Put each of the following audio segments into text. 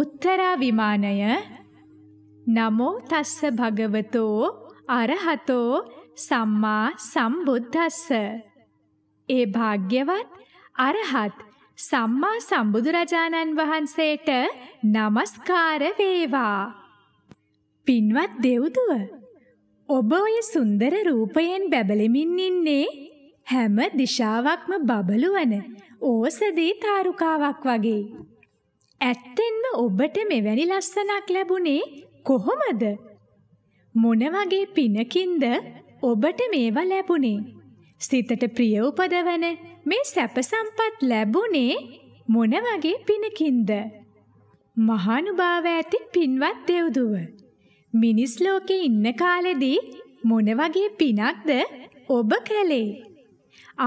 උත්තරා විමානය නමෝ තස්ස භගවතෝ අරහතෝ සම්මා සම්බුද්දස්ස ඒ භාග්‍යවත් අරහත් සම්මා සම්බුදුරජාණන් වහන්සේට নমස්කාර වේවා පින්වත් දෙව්දුව ඔබ ඔය සුන්දර රූපයෙන් බැබලෙමින් ඉන්නේ හැම දිශාවක්ම බබළුවන ඕසදී තාරුකාවක් වගේ ඇත්තෙන්ම ඔබට මෙවැනි ලස්සනක් ලැබුණේ කොහොමද? මොන වගේ පිනකින්ද ඔබට මේවා ලැබුණේ? සිතට ප්‍රිය උපදවන මේ සැප සම්පත් ලැබුණේ මොන වගේ පිනකින්ද? මහානුභාව ඇති පින්වත් දෙව්දුව. මිනිස් ලෝකේ ඉන්න කාලෙදී මොන වගේ පිනක්ද ඔබ කළේ?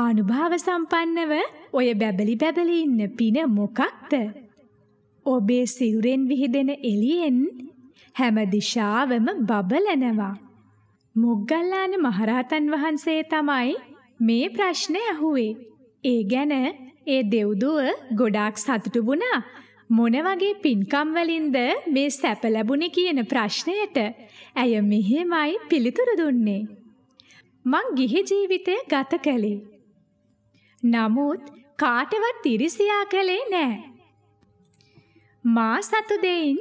ආනුභාව සම්පන්නව ඔය බැබලි බැබලි ඉන්න පින මොකක්ද? ඔබේ සිවුරෙන් විහිදෙන එළියෙන් හැම දිශාවම බබලනවා. මොග්ගල්ලාන මහරහතන් වහන්සේ තමයි මේ ප්‍රශ්නේ අහුවේ. ඒ ගැන ඒ දෙව්දුව ගොඩාක් සතුටු වුණා. මොන වගේ පින්කම් වලින්ද මේ සැප ලැබුණේ කියන ප්‍රශ්නයට ඇය මෙහෙමයි පිළිතුරු දුන්නේ. මං ගිහි ජීවිතය ගත කළේ. නමුත් කාටවත් ඉරිසියා කළේ නැහැ. මා සතු දෙයින්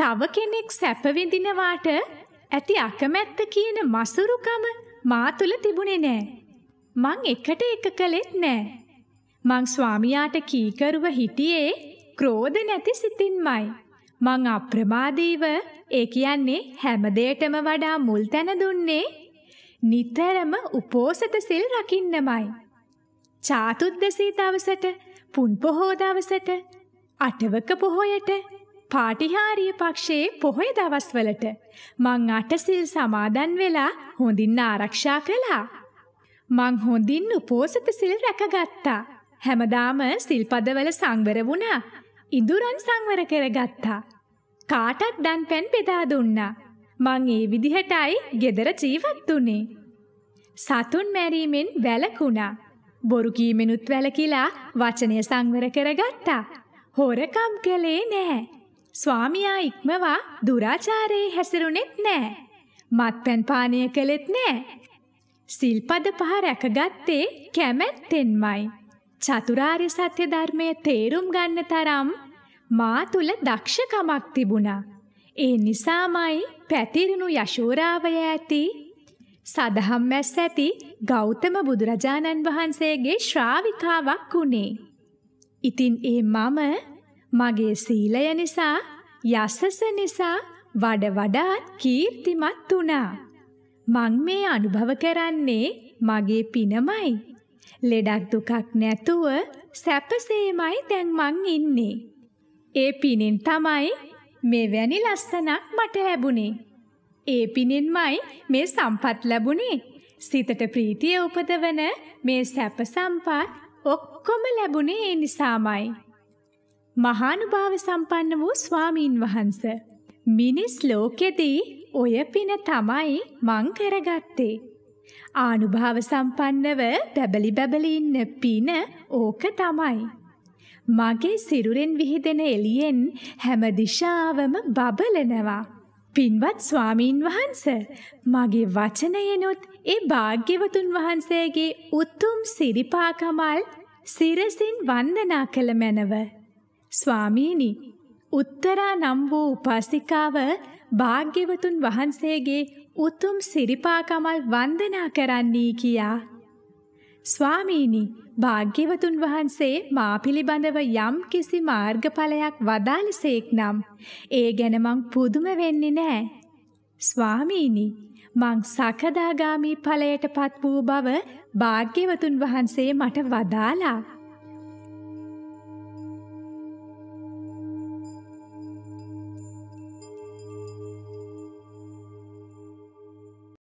තව කෙනෙක් සැප විඳිනවාට ඇති අකමැත්ත කියන මසුරුකම මා තුල තිබුණේ නෑ. මං එකට එක කළෙත් නෑ. මං ස්වාමියාට කීකරුව හිටියේ ක්‍රෝධ නැති සිතින්මයි. මං අප්‍රමාදීව ඒ කියන්නේ හැම දෙයකටම වඩා මුල් තැන දුන්නේ නිතරම උපෝසත සිල් රකින්නමයි. චාතුද්දසී දවසට පුන් පොහෝ දවසට අටවක පොහොයට පාටිහාරී පක්ෂයේ පොහොය දවස්වලට මං අටසිල් සමාදන් වෙලා හොඳින් ආරක්ෂා කළා. මං හොඳින් උපෝසත සිල් රැකගත්තා. හැමදාම සිල්පදවල සංවර වුණා. ඉඳුරන් සංවර කරගත්තා. කාටත් දන් පැන් බෙදා දුන්නා. මං ඒ විදිහටයි ගෙදර ජීවත් වුනේ. සතුන් මැරීමෙන් වැළකුණා. බොරු කීමෙනුත් වැළකීලා වචනය සංවර කරගත්තා. හොරකම් කළේ නැහැ. ස්වාමියා ඉක්මවා දුරාචාරයේ හැසිරුණෙත් නැහැ. මත්පැන් පානය කළෙත් නැහැ. සිල්පද පහ රැකගත්තේ කැමැත්තෙන්මයි. චතුරාර්ය සත්‍ය ධර්මය තේරුම් ගන්න තරම් මා තුල දක්ෂකමක් තිබුණා. ඒ නිසාමයි පැතිරුණු යශෝරාවය ඇති සදහම් මැස් ඇති ගෞතම බුදුරජාණන් වහන්සේගේ ශ්‍රාවිකාවක් වුණේ. ඉතින් ඒ මම මගේ සීලය නිසා යසස නිසා වඩ වඩාත් කීර්තිමත් වුණා. මං මේ අනුභව කරන්නේ මගේ පිනමයි. ලෙඩක් දුකක් නැතුව සැපසේමයි දැන් මං ඉන්නේ. ඒ පිනෙන් තමයි මේ වැනි ලස්සනක් මට ලැබුණේ. ඒ පිනෙන්මයි මේ සම්පත් ලැබුණේ. සිතට ප්‍රීතිය උපදවන මේ සැප සම්පත් ඔක්කොම ලැබුණේ ඒ නිසාමයි. මහානුභාව සම්පන්න වූ ස්වාමීන් වහන්ස. මිනිස් ලෝකෙදී ඔය පින තමයි මං කරගත්තේ. ආනුභාව සම්පන්නව බැබලි බැබලි ඉන්න පින ඕක තමයි. මගේ සිරුරෙන් විහිදෙන එළියෙන් හැම දිශාවම බබලනවා. පින්වත් ස්වාමීන් වහන්ස මගේ වචනයනොත් ඒ භාග්‍යවතුන් වහන්සේගේ උතුම් සිරිපාකමල් සිරසින් වන්දනා කළ මැනව. ස්වාමීනි උත්තරා නම් වූ උපාසිකාව භාග්‍යවතුන් වහන්සේගේ උතුම් සිරිපාකමල් වන්දනා කරන්නී කියා ස්වාමීනි භාග්‍යවතුන් වහන්සේ මා පිළිබඳව යම් කිසි මාර්ගඵලයක් වදාළසේක් නම් ඒ ගැන මං පුදුම වෙන්නේ නැහැ. ස්වාමීනි මං සකදාගාමි ඵලයට පත් වූ බව භාග්‍යවතුන් වහන්සේ මට වදාලා.